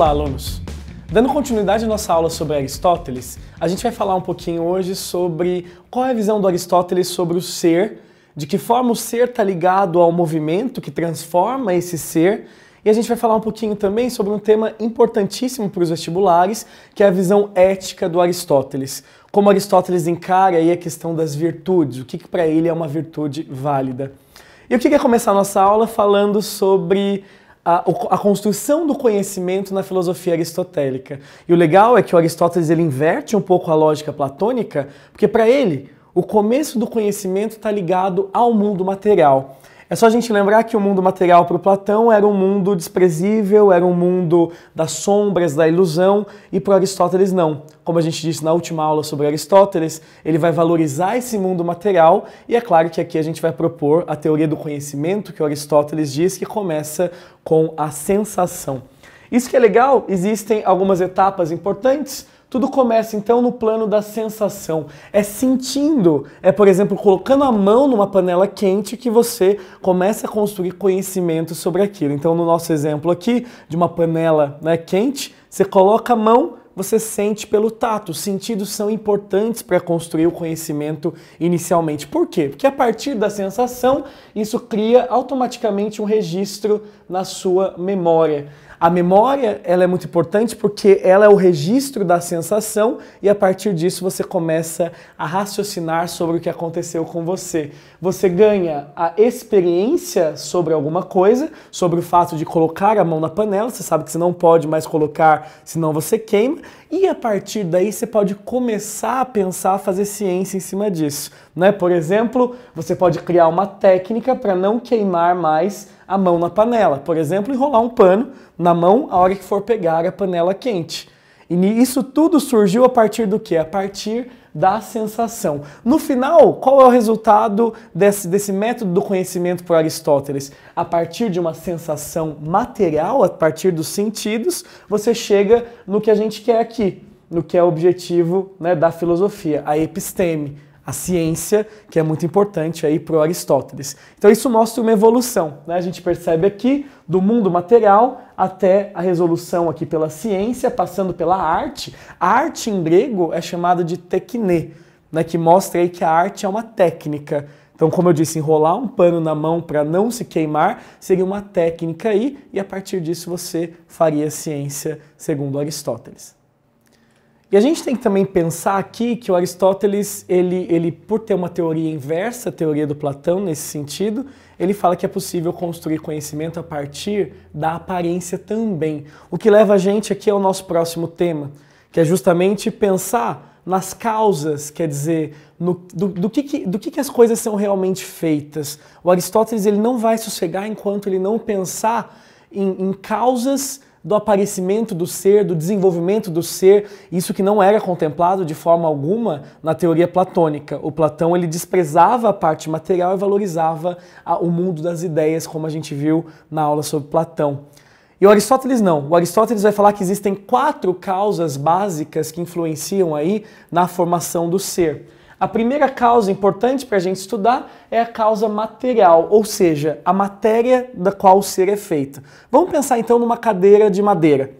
Olá, alunos! Dando continuidade à nossa aula sobre Aristóteles, a gente vai falar um pouquinho hoje sobre qual é a visão do Aristóteles sobre o ser, de que forma o ser está ligado ao movimento que transforma esse ser, e a gente vai falar um pouquinho também sobre um tema importantíssimo para os vestibulares, que é a visão ética do Aristóteles. Como Aristóteles encara aí a questão das virtudes, o que, que para ele é uma virtude válida. E Eu queria começar a nossa aula falando sobre a, a, construção do conhecimento na filosofia aristotélica. E o legal é que o Aristóteles ele inverte um pouco a lógica platônica, porque para ele o começo do conhecimento está ligado ao mundo material. É só a gente lembrar que o mundo material para o Platão era um mundo desprezível, era um mundo das sombras, da ilusão, e para Aristóteles não. Como a gente disse na última aula sobre Aristóteles, ele vai valorizar esse mundo material, e é claro que aqui a gente vai propor a teoria do conhecimento que Aristóteles diz, que começa com a sensação. Isso que é legal, existem algumas etapas importantes tudo começa então no plano da sensação. É sentindo, é por exemplo colocando a mão numa panela quente que você começa a construir conhecimento sobre aquilo. Então, no nosso exemplo aqui de uma panela né, quente, você coloca a mão, você sente pelo tato. Os sentidos são importantes para construir o conhecimento inicialmente. Por quê? Porque a partir da sensação, isso cria automaticamente um registro na sua memória. A memória ela é muito importante porque ela é o registro da sensação e a partir disso você começa a raciocinar sobre o que aconteceu com você. Você ganha a experiência sobre alguma coisa, sobre o fato de colocar a mão na panela, você sabe que você não pode mais colocar, senão você queima, e a partir daí você pode começar a pensar, a fazer ciência em cima disso. Né? Por exemplo, você pode criar uma técnica para não queimar mais a mão na panela. Por exemplo, enrolar um pano na mão a hora que for pegar a panela quente. E isso tudo surgiu a partir do que? A partir da sensação. No final, qual é o resultado desse, desse método do conhecimento por Aristóteles? A partir de uma sensação material, a partir dos sentidos, você chega no que a gente quer aqui, no que é o objetivo né, da filosofia, a episteme a ciência, que é muito importante aí para Aristóteles. Então isso mostra uma evolução, né? A gente percebe aqui do mundo material até a resolução aqui pela ciência, passando pela arte. A arte em grego é chamada de tekne, né? Que mostra aí que a arte é uma técnica. Então, como eu disse, enrolar um pano na mão para não se queimar seria uma técnica aí, e a partir disso você faria ciência segundo Aristóteles. E a gente tem que também pensar aqui que o Aristóteles, ele, ele por ter uma teoria inversa, a teoria do Platão nesse sentido, ele fala que é possível construir conhecimento a partir da aparência também. O que leva a gente aqui ao nosso próximo tema, que é justamente pensar nas causas, quer dizer, no, do, do, que, que, do que, que as coisas são realmente feitas. O Aristóteles ele não vai sossegar enquanto ele não pensar em, em causas do aparecimento do ser, do desenvolvimento do ser, isso que não era contemplado de forma alguma na teoria platônica. O Platão ele desprezava a parte material e valorizava a, o mundo das ideias, como a gente viu na aula sobre Platão. E o Aristóteles não. O Aristóteles vai falar que existem quatro causas básicas que influenciam aí na formação do ser. A primeira causa importante para a gente estudar é a causa material, ou seja, a matéria da qual o ser é feito. Vamos pensar então numa cadeira de madeira.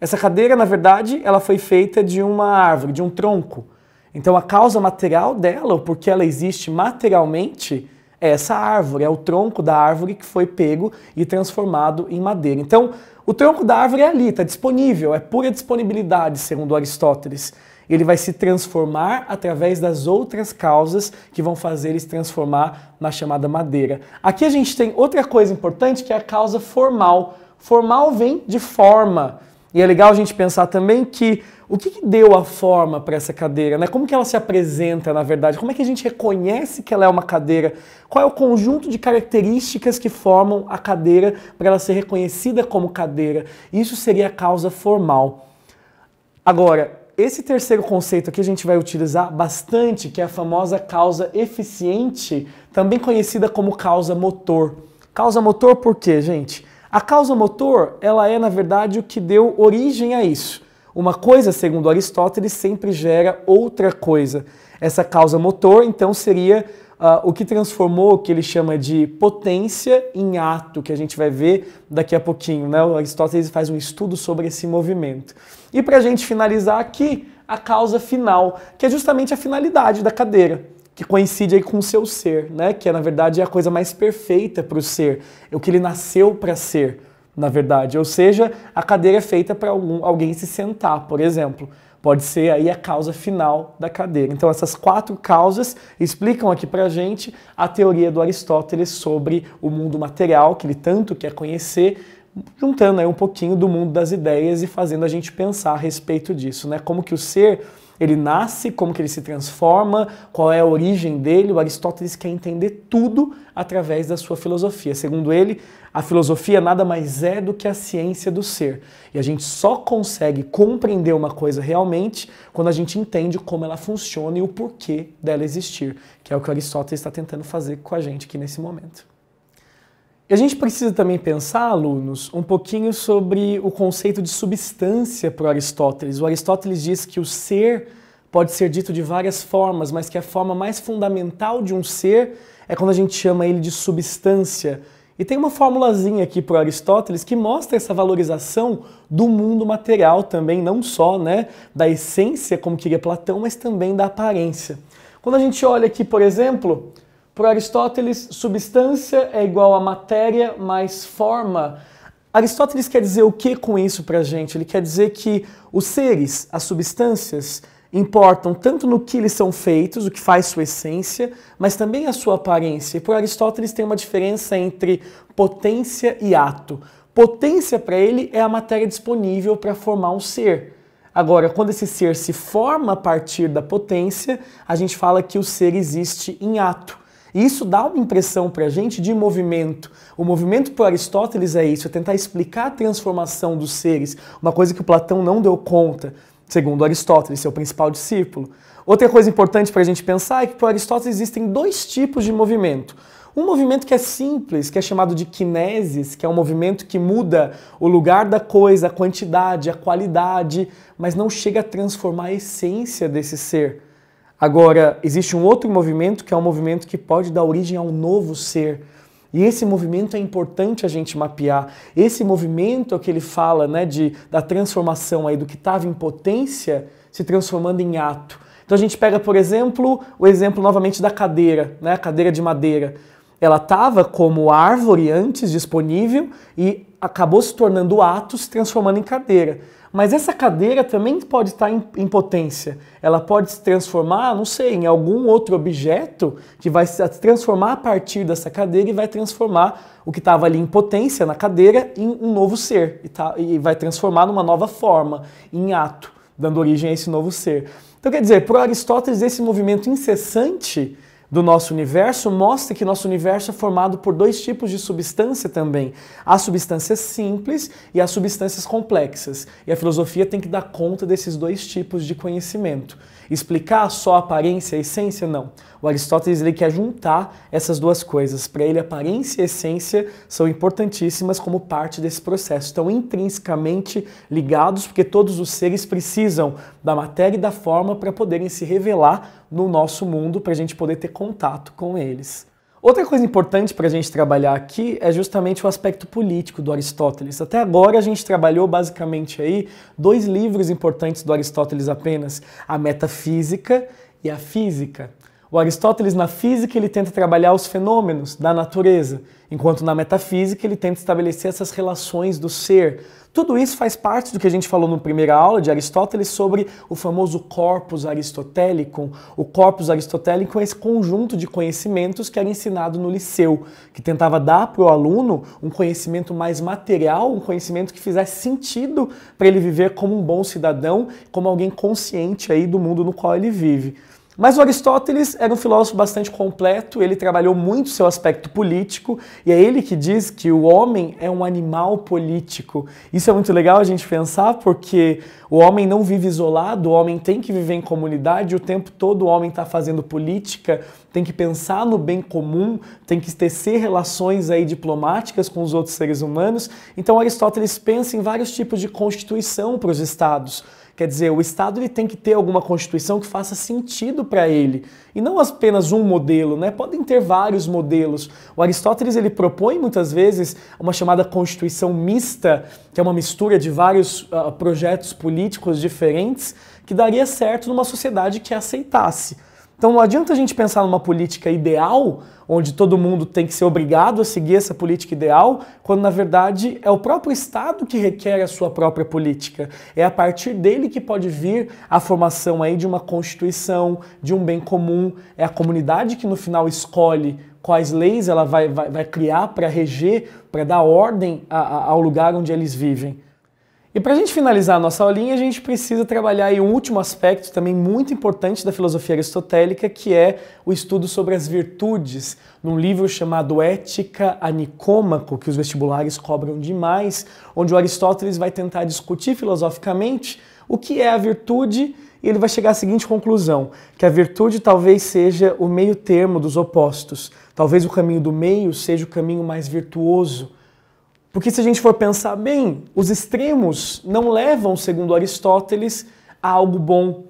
Essa cadeira, na verdade, ela foi feita de uma árvore, de um tronco. Então a causa material dela, ou porque ela existe materialmente, é essa árvore, é o tronco da árvore que foi pego e transformado em madeira. Então, o tronco da árvore é ali, está disponível, é pura disponibilidade, segundo Aristóteles ele vai se transformar através das outras causas que vão fazer ele se transformar na chamada madeira. Aqui a gente tem outra coisa importante que é a causa formal. Formal vem de forma. E é legal a gente pensar também que o que, que deu a forma para essa cadeira, né? Como que ela se apresenta, na verdade? Como é que a gente reconhece que ela é uma cadeira? Qual é o conjunto de características que formam a cadeira para ela ser reconhecida como cadeira? Isso seria a causa formal. Agora, esse terceiro conceito aqui a gente vai utilizar bastante, que é a famosa causa eficiente, também conhecida como causa motor. Causa motor por quê, gente? A causa motor, ela é na verdade o que deu origem a isso. Uma coisa, segundo Aristóteles, sempre gera outra coisa. Essa causa motor, então, seria uh, o que transformou o que ele chama de potência em ato, que a gente vai ver daqui a pouquinho. Né? O Aristóteles faz um estudo sobre esse movimento. E para a gente finalizar aqui, a causa final, que é justamente a finalidade da cadeira que coincide aí com o seu ser, né? Que é na verdade é a coisa mais perfeita para o ser, é o que ele nasceu para ser, na verdade. Ou seja, a cadeira é feita para alguém se sentar, por exemplo pode ser aí a causa final da cadeira. Então essas quatro causas explicam aqui para gente a teoria do Aristóteles sobre o mundo material que ele tanto quer conhecer, juntando aí um pouquinho do mundo das ideias e fazendo a gente pensar a respeito disso, né? Como que o ser ele nasce, como que ele se transforma, qual é a origem dele. O Aristóteles quer entender tudo através da sua filosofia. Segundo ele, a filosofia nada mais é do que a ciência do ser. E a gente só consegue compreender uma coisa realmente quando a gente entende como ela funciona e o porquê dela existir, que é o que Aristóteles está tentando fazer com a gente aqui nesse momento a gente precisa também pensar, alunos, um pouquinho sobre o conceito de substância para Aristóteles. O Aristóteles diz que o ser pode ser dito de várias formas, mas que a forma mais fundamental de um ser é quando a gente chama ele de substância. E tem uma formulazinha aqui para Aristóteles que mostra essa valorização do mundo material também, não só né, da essência, como queria Platão, mas também da aparência. Quando a gente olha aqui, por exemplo, para Aristóteles, substância é igual a matéria mais forma. Aristóteles quer dizer o que com isso para a gente? Ele quer dizer que os seres, as substâncias, importam tanto no que eles são feitos, o que faz sua essência, mas também a sua aparência. E por Aristóteles tem uma diferença entre potência e ato. Potência para ele é a matéria disponível para formar um ser. Agora, quando esse ser se forma a partir da potência, a gente fala que o ser existe em ato. E isso dá uma impressão para a gente de movimento. O movimento para Aristóteles é isso, é tentar explicar a transformação dos seres, uma coisa que o Platão não deu conta, segundo Aristóteles, seu principal discípulo. Outra coisa importante para a gente pensar é que para Aristóteles existem dois tipos de movimento. Um movimento que é simples, que é chamado de kinesis, que é um movimento que muda o lugar da coisa, a quantidade, a qualidade, mas não chega a transformar a essência desse ser. Agora, existe um outro movimento que é um movimento que pode dar origem a um novo ser. E esse movimento é importante a gente mapear. Esse movimento é que ele fala né, de, da transformação aí, do que estava em potência se transformando em ato. Então a gente pega, por exemplo, o exemplo novamente da cadeira, né, a cadeira de madeira. Ela estava como árvore antes disponível e acabou se tornando ato, se transformando em cadeira. Mas essa cadeira também pode estar em, em, potência. Ela pode se transformar, não sei, em algum outro objeto que vai se transformar a partir dessa cadeira e vai transformar o que estava ali em potência na cadeira em um novo ser. E, tá, e vai transformar numa nova forma, em ato, dando origem a esse novo ser. Então, quer dizer, para Aristóteles, esse movimento incessante do nosso universo mostra que nosso universo é formado por dois tipos de substância também. As substâncias simples e as substâncias complexas. E a filosofia tem que dar conta desses dois tipos de conhecimento. Explicar só a aparência e a essência, não. O Aristóteles ele quer juntar essas duas coisas. Para ele, aparência e essência são importantíssimas como parte desse processo. Estão intrinsecamente ligados, porque todos os seres precisam da matéria e da forma para poderem se revelar no nosso mundo, para a gente poder ter contato com eles. Outra coisa importante para a gente trabalhar aqui é justamente o aspecto político do Aristóteles. Até agora a gente trabalhou basicamente aí dois livros importantes do Aristóteles apenas, a Metafísica e a Física. O Aristóteles na física ele tenta trabalhar os fenômenos da natureza, enquanto na metafísica ele tenta estabelecer essas relações do ser. Tudo isso faz parte do que a gente falou na primeira aula de Aristóteles sobre o famoso corpus aristotélico. O corpus aristotélico é esse conjunto de conhecimentos que era ensinado no liceu, que tentava dar para o aluno um conhecimento mais material, um conhecimento que fizesse sentido para ele viver como um bom cidadão, como alguém consciente aí do mundo no qual ele vive. Mas o Aristóteles era um filósofo bastante completo, ele trabalhou muito seu aspecto político, e é ele que diz que o homem é um animal político. Isso é muito legal a gente pensar, porque o homem não vive isolado, o homem tem que viver em comunidade, o tempo todo o homem está fazendo política, tem que pensar no bem comum, tem que tecer relações aí diplomáticas com os outros seres humanos. Então Aristóteles pensa em vários tipos de constituição para os estados. Quer dizer, o Estado ele tem que ter alguma constituição que faça sentido para ele e não apenas um modelo, né? Podem ter vários modelos. O Aristóteles ele propõe muitas vezes uma chamada constituição mista, que é uma mistura de vários uh, projetos políticos diferentes que daria certo numa sociedade que aceitasse. Então não adianta a gente pensar numa política ideal, onde todo mundo tem que ser obrigado a seguir essa política ideal, quando na verdade é o próprio Estado que requer a sua própria política. É a partir dele que pode vir a formação aí de uma constituição, de um bem comum. É a comunidade que no final escolhe quais leis ela vai, vai, vai criar para reger, para dar ordem a, a, ao lugar onde eles vivem. E para a gente finalizar a nossa aulinha, a gente precisa trabalhar aí um último aspecto também muito importante da filosofia aristotélica, que é o estudo sobre as virtudes, num livro chamado Ética a Nicômaco, que os vestibulares cobram demais, onde o Aristóteles vai tentar discutir filosoficamente o que é a virtude e ele vai chegar à seguinte conclusão, que a virtude talvez seja o meio termo dos opostos, talvez o caminho do meio seja o caminho mais virtuoso, porque se a gente for pensar bem, os extremos não levam, segundo Aristóteles, a algo bom.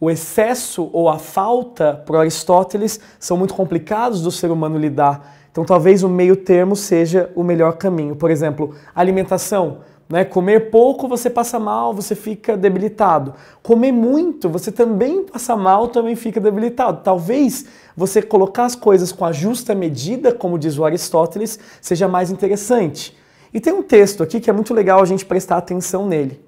O excesso ou a falta, para Aristóteles, são muito complicados do ser humano lidar. Então talvez o meio termo seja o melhor caminho. Por exemplo, alimentação. Né? Comer pouco você passa mal, você fica debilitado. Comer muito você também passa mal, também fica debilitado. Talvez você colocar as coisas com a justa medida, como diz o Aristóteles, seja mais interessante. E tem um texto aqui que é muito legal a gente prestar atenção nele.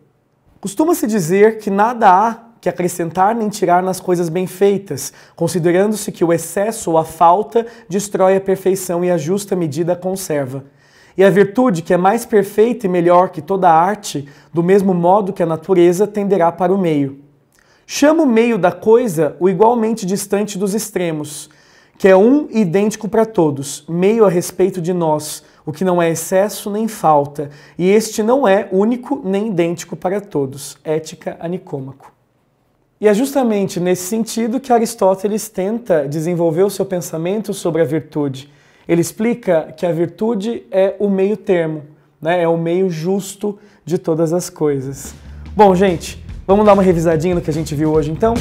Costuma-se dizer que nada há que acrescentar nem tirar nas coisas bem feitas, considerando-se que o excesso ou a falta destrói a perfeição e a justa medida a conserva. E a virtude, que é mais perfeita e melhor que toda a arte, do mesmo modo que a natureza, tenderá para o meio. Chama o meio da coisa o igualmente distante dos extremos, que é um idêntico para todos, meio a respeito de nós, o que não é excesso nem falta, e este não é único nem idêntico para todos. Ética a Nicômaco. E é justamente nesse sentido que Aristóteles tenta desenvolver o seu pensamento sobre a virtude. Ele explica que a virtude é o meio termo, né? é o meio justo de todas as coisas. Bom, gente, vamos dar uma revisadinha no que a gente viu hoje então?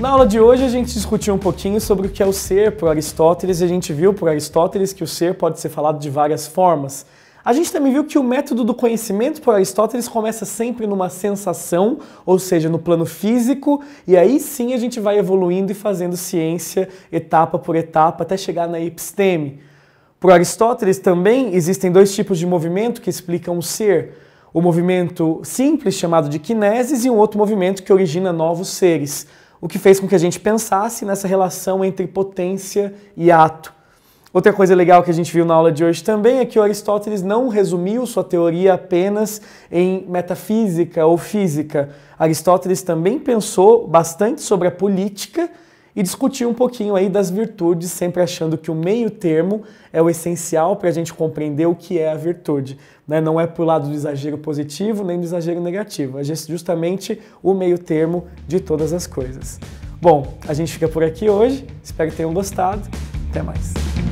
Na aula de hoje a gente discutiu um pouquinho sobre o que é o ser por Aristóteles e a gente viu por Aristóteles que o ser pode ser falado de várias formas. A gente também viu que o método do conhecimento por Aristóteles começa sempre numa sensação, ou seja, no plano físico, e aí sim a gente vai evoluindo e fazendo ciência etapa por etapa até chegar na episteme. Por Aristóteles também existem dois tipos de movimento que explicam o ser o movimento simples chamado de kinesis, e um outro movimento que origina novos seres o que fez com que a gente pensasse nessa relação entre potência e ato. Outra coisa legal que a gente viu na aula de hoje também é que Aristóteles não resumiu sua teoria apenas em metafísica ou física. Aristóteles também pensou bastante sobre a política e discutir um pouquinho aí das virtudes, sempre achando que o meio termo é o essencial para a gente compreender o que é a virtude. Né? Não é para o lado do exagero positivo nem do exagero negativo, é justamente o meio termo de todas as coisas. Bom, a gente fica por aqui hoje, espero que tenham gostado, até mais.